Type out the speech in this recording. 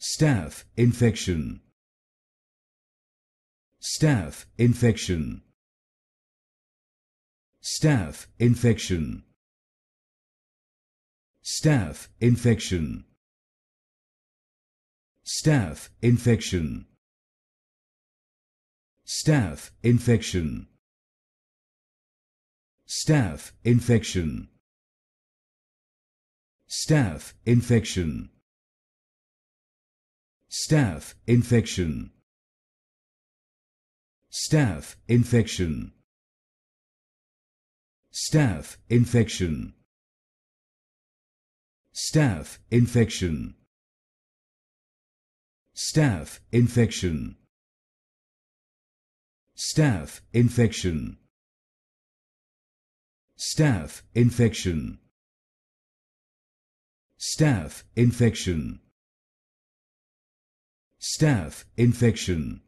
Staff infection. Staff infection. Staff infection. Staff infection. Staff infection. Staff infection. Staff infection. Staph infection. Staff infection. Staff infection. Staff infection. Staff infection. Staff infection. Staff infection. Staff infection. Staph infection staph infection